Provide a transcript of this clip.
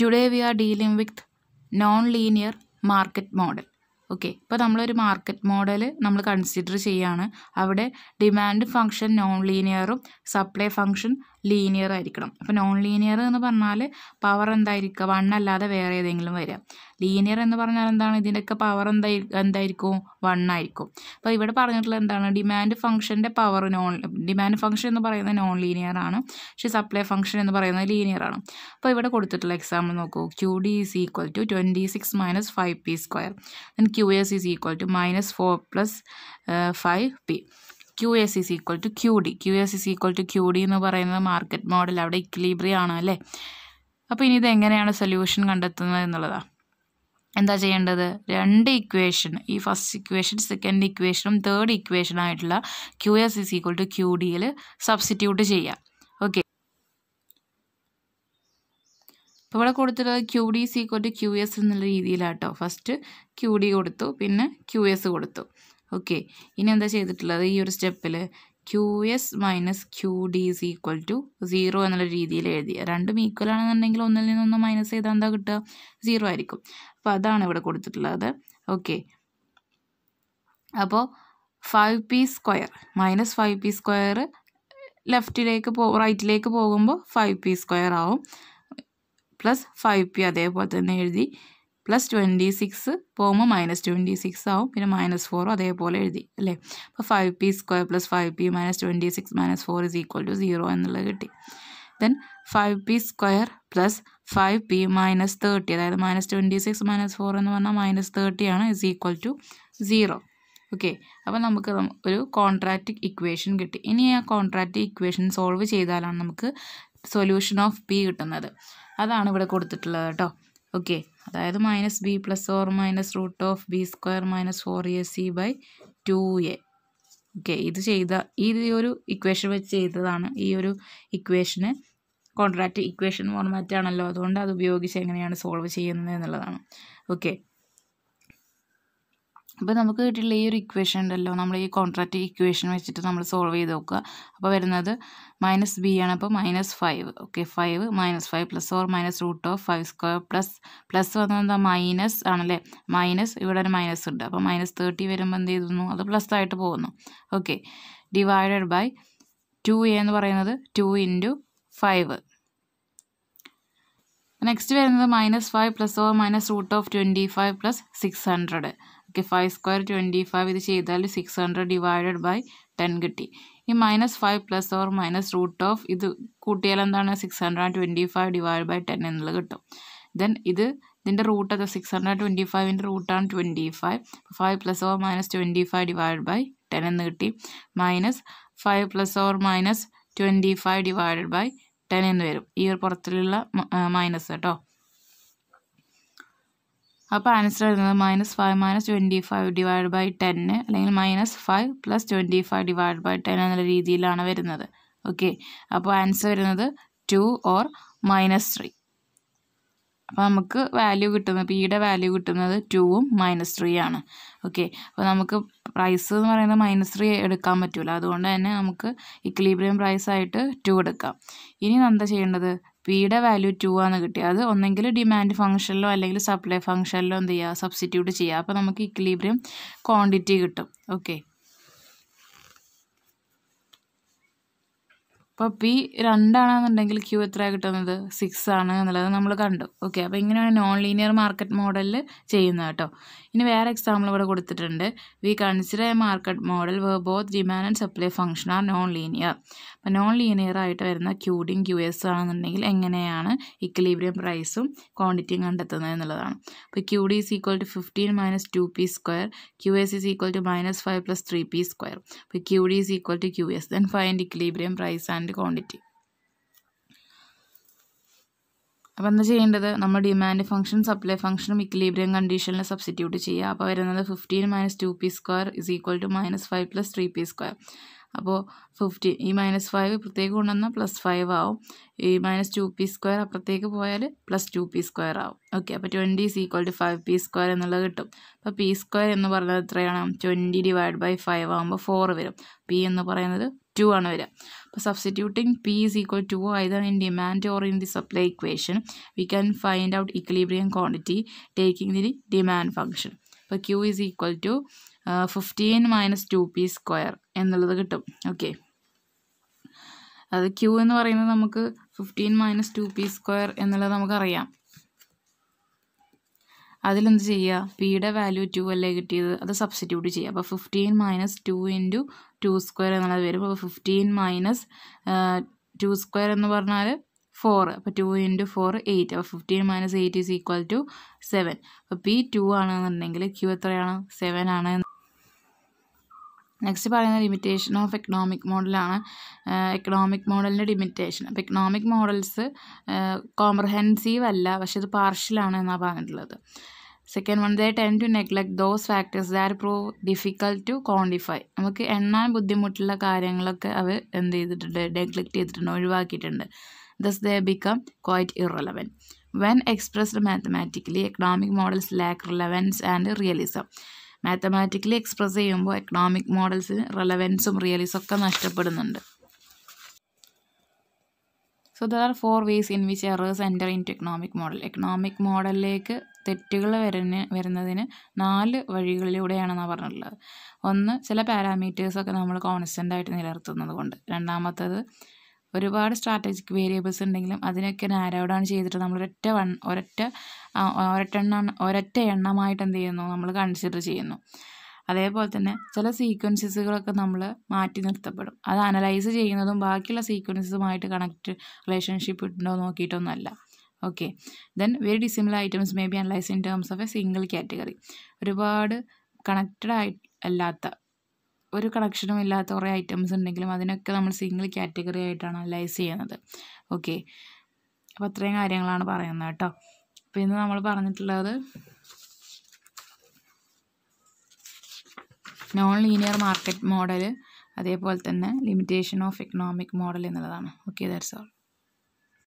today we are dealing with non linear market model okay ഇപ്പോൾ നമ്മളൊരു market model നമ്മൾ consider ചെയ്യുകയാണ് അവിടെ ഡിമാൻഡ് ഫംഗ്ഷൻ നോൺ ലീനിയറും സപ്ലൈ ഫംഗ്ഷൻ ലീനിയർ ആയിരിക്കണം അപ്പോൾ നോൺ ലീനിയർ എന്ന് പറഞ്ഞാൽ പവർ എന്തായിരിക്കുക വൺ അല്ലാതെ വേറെ ഏതെങ്കിലും വരിക ലീനിയർ എന്ന് പറഞ്ഞാൽ എന്താണ് ഇതിൻ്റെയൊക്കെ പവർ എന്തായി എന്തായിരിക്കും വൺ ആയിരിക്കും അപ്പോൾ ഇവിടെ പറഞ്ഞിട്ടുള്ള എന്താണ് ഡിമാൻഡ് ഫംഗ്ഷൻ്റെ പവർ നോൺ ഡിമാൻഡ് ഫംഗ്ഷൻ എന്ന് പറയുന്നത് നോൺ ലീനിയർ ആണ് പക്ഷെ സപ്ലൈ ഫംഗ്ഷൻ എന്ന് പറയുന്നത് ലീനിയർ ആണ് അപ്പോൾ ഇവിടെ കൊടുത്തിട്ടുള്ള എക്സാമ്പിൾ നോക്കൂ Q D is equal to twenty six minus five P square then Q S is equal to minus four plus five P Q S is equal to Q D Q S is equal to Q D എന്ന് പറയുന്നത് market model അവിടെ ഇക്ലീബ്രി ആണ് അല്ലേ അപ്പോൾ ഇനി ഇത് എങ്ങനെയാണ് solution കണ്ടെത്തുന്നത് എന്നുള്ളതാണ് എന്താ ചെയ്യേണ്ടത് രണ്ട് ഇക്വേഷൻ ഈ ഫസ്റ്റ് ഇക്വേഷൻ സെക്കൻഡ് ഇക്വേഷനും തേർഡ് ഇക്വേഷനായിട്ടുള്ള Q S is equal to Q ഡിയിൽ സബ്സ്റ്റിറ്റ്യൂട്ട് ചെയ്യാം ഓക്കെ അപ്പോൾ ഇവിടെ കൊടുത്തിട്ടുള്ളത് Q D is equal to Q S എന്നുള്ള രീതിയിലാട്ടോ ഫസ്റ്റ് ക്യു ഡി കൊടുത്തു പിന്നെ ക്യു എസ് കൊടുത്തു ഓക്കെ ഇനി എന്താ ചെയ്തിട്ടുള്ളത് ഈ ഒരു സ്റ്റെപ്പിൽ Q S minus Q D is equal to zero എന്നുള്ള രീതിയിൽ എഴുതി രണ്ടും ഈക്വൽ ആണെന്നുണ്ടെങ്കിൽ ഒന്നിൽ നിന്നൊന്ന് മൈനസ് ചെയ്താൽ എന്താ കിട്ടുക സീറോ ആയിരിക്കും അപ്പോൾ അതാണ് ഇവിടെ കൊടുത്തിട്ടുള്ളത് ഓക്കെ അപ്പോൾ five P square minus five P square ലെഫ്റ്റിലേക്ക് പോ റൈറ്റിലേക്ക് പോകുമ്പോൾ ഫൈവ് പി സ്ക്വയർ ആവും പ്ലസ് ഫൈവ് പി അതേപോലെ തന്നെ എഴുതി പ്ലസ് ട്വൻറ്റി സിക്സ് പോകുമ്പോൾ മൈനസ് ട്വൻറ്റി സിക്സ് ആവും പിന്നെ മൈനസ് ഫോറും അതേപോലെ എഴുതി അല്ലേ അപ്പോൾ five P square plus five P minus twenty six minus four is equal to zero എന്നുള്ളത് കിട്ടി then five P square plus five P minus thirty അതായത് minus twenty six minus four എന്ന് പറഞ്ഞാൽ മൈനസ് തേർട്ടി ആണ് is equal to zero okay അപ്പോൾ നമുക്ക് ഒരു കോൺട്രാക്റ്റിക് equation കിട്ടി ഇനി ആ കോൺട്രാക്റ്റിക് ഇക്വേഷൻ സോൾവ് ചെയ്താലാണ് നമുക്ക് സൊല്യൂഷൻ ഓഫ് പി കിട്ടുന്നത് അതാണ് ഇവിടെ കൊടുത്തിട്ടുള്ളത് കേട്ടോ ഓക്കെ അതായത് minus B plus or minus root of B square minus four A C by two A okay ഇത് ചെയ്ത ഈ ഒരു ഇക്വേഷൻ വെച്ച് ചെയ്തതാണ് ഈ ഒരു ഇക്വേഷന് കോൺട്രാക്റ്റ് ഇക്വേഷൻ ഫോർമാറ്റ് ആണല്ലോ അതുകൊണ്ട് അത് ഉപയോഗിച്ച് എങ്ങനെയാണ് സോൾവ് ചെയ്യുന്നത് എന്നുള്ളതാണ് ഓക്കെ അപ്പോൾ നമുക്ക് കിട്ടിയിട്ടുള്ള ഈ ഒരു ഇക്വേഷൻ ഉണ്ടല്ലോ നമ്മൾ ഈ കോൺട്രാക്റ്റ് ഇക്വേഷൻ വെച്ചിട്ട് നമ്മൾ സോൾവ് ചെയ്ത് നോക്കുക അപ്പോൾ വരുന്നത് മൈനസ് ബി ആണ് അപ്പോൾ minus five okay five minus five plus or minus root of five square plus plus വന്നത് എന്താ മൈനസ് ആണല്ലേ മൈനസ് ഇവിടെ ഒരു മൈനസ് ഉണ്ട് അപ്പോൾ മൈനസ് തേർട്ടി വരുമ്പോൾ എന്ത് ചെയ്തുന്നു അത് പ്ലസ് ആയിട്ട് പോകുന്നു okay divided by two A എന്ന് പറയുന്നത് ടു ഇൻറ്റു ഫൈവ് നെക്സ്റ്റ് വരുന്നത് minus five plus or minus root of twenty five plus six hundred okay five square twenty five ഇത് ചെയ്താൽ six hundred divided by ten കിട്ടി ഈ minus five plus or minus root of ഇത് കൂട്ടിയാൽ എന്താണ് six hundred twenty five divide by ten എന്നുള്ളത് കിട്ടും then ഇത് ഇതിൻ്റെ റൂട്ട് അത് സിക്സ് ഹൺഡ്രഡ് ട്വൻറ്റി ഫൈവിൻ്റെ റൂട്ടാണ് twenty five five plus or minus twenty five divide by ten എന്ന് കിട്ടി minus five plus or minus twenty five divide by ten എന്ന് വരും ഈ ഒരു പുറത്തിലുള്ള മൈനസ് കേട്ടോ അപ്പോൾ ആൻസർ വരുന്നത് minus five minus twenty five divide by ടെന്ന് അല്ലെങ്കിൽ minus five plus twenty five divide by ten എന്നുള്ള രീതിയിലാണ് വരുന്നത് ഓക്കെ അപ്പോൾ ആൻസർ വരുന്നത് ടു ഓർ മൈനസ് ത്രീ അപ്പോൾ നമുക്ക് വാല്യൂ കിട്ടുന്നത് പിയുടെ വാല്യൂ കിട്ടുന്നത് ടുവും മൈനസ് ത്രീ ആണ് ഓക്കെ അപ്പോൾ നമുക്ക് പ്രൈസ് എന്ന് പറയുന്നത് മൈനസ് ത്രീ എടുക്കാൻ പറ്റില്ല അതുകൊണ്ട് തന്നെ നമുക്ക് ഇക്ലീബ്രിയം പ്രൈസ് ആയിട്ട് ടു എടുക്കാം ഇനി എന്താ ചെയ്യേണ്ടത് പിയുടെ വാല്യൂ ടു ആണ് കിട്ടിയത് അത് ഒന്നെങ്കിൽ ഡിമാൻഡ് ഫംഗ്ഷനിലോ അല്ലെങ്കിൽ സപ്ലൈ ഫംഗ്ഷനിലോ എന്ത് ചെയ്യുക സബ്സ്റ്റിറ്റ്യൂട്ട് ചെയ്യുക അപ്പോൾ നമുക്ക് ഇക്ലീബ്രിയം ക്വാണ്ടിറ്റി കിട്ടും ഓക്കെ അപ്പോൾ പി രണ്ടാണെന്നുണ്ടെങ്കിൽ ക്യൂ എത്ര കിട്ടുന്നത് സിക്സ് ആണ് എന്നുള്ളത് നമ്മൾ കണ്ടു ഓക്കെ അപ്പോൾ ഇങ്ങനെയാണ് നോൺ ലീനിയർ മാർക്കറ്റ് മോഡലിൽ ചെയ്യുന്നത് കേട്ടോ ഇനി വേറെ എക്സാമ്പിൾ ഇവിടെ കൊടുത്തിട്ടുണ്ട് we consider a market model where both demand and supply function are non linear അപ്പോൾ നോൺ ലീനിയർ ആയിട്ട് വരുന്ന ക്യൂഡിയും ക്യു എസ് ആണെന്നുണ്ടെങ്കിൽ എങ്ങനെയാണ് ഇക്വലീബ്രിയം പ്രൈസും ക്വാണ്ടിറ്റിയും കണ്ടെത്തുന്നത് എന്നുള്ളതാണ് അപ്പോൾ Q D is equal to fifteen minus two P square Q S is equal to minus five plus three P square അപ്പോൾ Q D is equal to Q S then find equilibrium price and demand quantity അപ്പോൾ എന്താ ചെയ്യേണ്ടത് നമ്മൾ demand function supply ഫംഗ്ഷനും equilibrium കണ്ടീഷനിൽ substitute ചെയ്യുക അപ്പോൾ വരുന്നത് fifteen minus two P square is equal to minus five plus three P square അപ്പോൾ ഫിഫ്റ്റീൻ ഈ മൈനസ് ഫൈവ് ഇപ്പുറത്തേക്ക് കൊണ്ടുവന്നാൽ പ്ലസ് ഫൈവ് ആവും ഈ മൈനസ് ടു പി സ്ക്വയർ അപ്പുറത്തേക്ക് പോയാൽ പ്ലസ് ടു പി സ്ക്വയർ ആവും ഓക്കെ അപ്പോൾ twenty is equal to five P square എന്നുള്ളത് കിട്ടും അപ്പോൾ പി സ്ക്വയർ എന്ന് പറയുന്നത് എത്രയാണ് ട്വൻറ്റി ഡിവൈഡ് ബൈ ഫൈവ് ആകുമ്പോൾ ഫോർ വരും പി എന്ന് പറയുന്നത് ടു ആണ് വരിക അപ്പോൾ substituting P is equal to either in demand or in the supply equation we can find out equilibrium quantity taking the demand function അപ്പോൾ Q is equal to fifteen minus two P square എന്നുള്ളത് കിട്ടും okay അത് Q എന്ന് പറയുന്നത് നമുക്ക് fifteen minus two P square എന്നുള്ളത് നമുക്കറിയാം അതിലെന്ത് ചെയ്യുക പിയുടെ വാല്യൂ ടു അല്ലേ കിട്ടിയത് അത് സബ്സ്റ്റിറ്റ്യൂട്ട് ചെയ്യുക അപ്പോൾ fifteen minus two into two square എന്നുള്ളത് വരും അപ്പോൾ ഫിഫ്റ്റീൻ മൈനസ് ടു സ്ക്വയർ എന്ന് പറഞ്ഞാൽ ഫോർ അപ്പോൾ ടു ഇൻറ്റു ഫോർ എയ്റ്റ് അപ്പോൾ fifteen minus eight is equal to seven അപ്പോൾ പി ടു ആണെന്നുണ്ടെങ്കിൽ ക്യൂ എത്രയാണ് സെവൻ ആണ് നെക്സ്റ്റ് പറയുന്നത് ലിമിറ്റേഷൻ ഓഫ് എക്കണോമിക് മോഡലാണ് എക്കണോമിക് മോഡലിൻ്റെ ലിമിറ്റേഷൻ അപ്പോൾ എക്കണോമിക് മോഡൽസ് കോംപ്രഹെൻസീവ് അല്ല പക്ഷെ ഇത് പാർഷ്യലാണ് എന്നാണ് പറഞ്ഞിട്ടുള്ളത് second one they tend to neglect those factors that prove difficult to quantify നമുക്ക് എണ്ണാൻ ബുദ്ധിമുട്ടുള്ള കാര്യങ്ങളൊക്കെ അവർ എന്ത് ചെയ്തിട്ടുണ്ട് നെഗ്ലക്റ്റ് ചെയ്തിട്ടുണ്ട് ഒഴിവാക്കിയിട്ടുണ്ട് thus they become quite irrelevant when expressed mathematically economic models lack relevance and realism mathematically express ചെയ്യുമ്പോൾ എക്കണോമിക് മോഡൽസിന് റെലവൻസും റിയലിസും ഒക്കെ നഷ്ടപ്പെടുന്നുണ്ട് so there are four ways in which errors enter into economic model economic മോഡലിലേക്ക് തെറ്റുകൾ വരുന്ന വരുന്നതിന് നാല് വഴികളിലൂടെയാണ് എന്നാണ് പറഞ്ഞിട്ടുള്ളത് ഒന്ന് ചില പാരാമീറ്റേഴ്സൊക്കെ നമ്മൾ കോൺസ്റ്റൻ്റ് ആയിട്ട് നിലനിർത്തുന്നത് കൊണ്ട് രണ്ടാമത്തത് ഒരുപാട് സ്ട്രാറ്റജിക് വേരിയബിൾസ് ഉണ്ടെങ്കിലും അതിനൊക്കെ നാരോഡാണ് ചെയ്തിട്ട് നമ്മൾ ഒരൊറ്റ വൺ ഒരൊറ്റ ഒരൊറ്റ എണ്ണ ഒരൊറ്റ എണ്ണമായിട്ട് എന്ത് ചെയ്യുന്നു നമ്മൾ കൺസിഡർ ചെയ്യുന്നു അതേപോലെ തന്നെ ചില സീക്വൻസസുകളൊക്കെ നമ്മൾ മാറ്റി നിർത്തപ്പെടും അത് അനലൈസ് ചെയ്യുന്നതും ബാക്കിയുള്ള സീക്വൻസസുമായിട്ട് കണക്ട് റിലേഷൻഷിപ്പ് ഉണ്ടോ നോക്കിയിട്ടൊന്നുമല്ല okay then very dissimilar items may be analyse in terms of a single category ഒരുപാട് കണക്റ്റഡ് ആയി അല്ലാത്ത ഒരു കണക്ഷനും ഇല്ലാത്ത കുറേ ഐറ്റംസ് ഉണ്ടെങ്കിലും അതിനൊക്കെ നമ്മൾ സിംഗിൾ കാറ്റഗറി ആയിട്ടാണ് അനലൈസ് ചെയ്യുന്നത് ഓക്കെ അപ്പോൾ അത്രയും കാര്യങ്ങളാണ് പറയുന്നത് കേട്ടോ അപ്പോൾ ഇന്ന് നമ്മൾ പറഞ്ഞിട്ടുള്ളത് നോൺ ലീനിയർ മാർക്കറ്റ് മോഡൽ അതേപോലെ തന്നെ ലിമിറ്റേഷൻ ഓഫ് എക്കണോമിക് മോഡൽ എന്നുള്ളതാണ് ഓക്കെ ദാറ്റ്സ് ഓൾ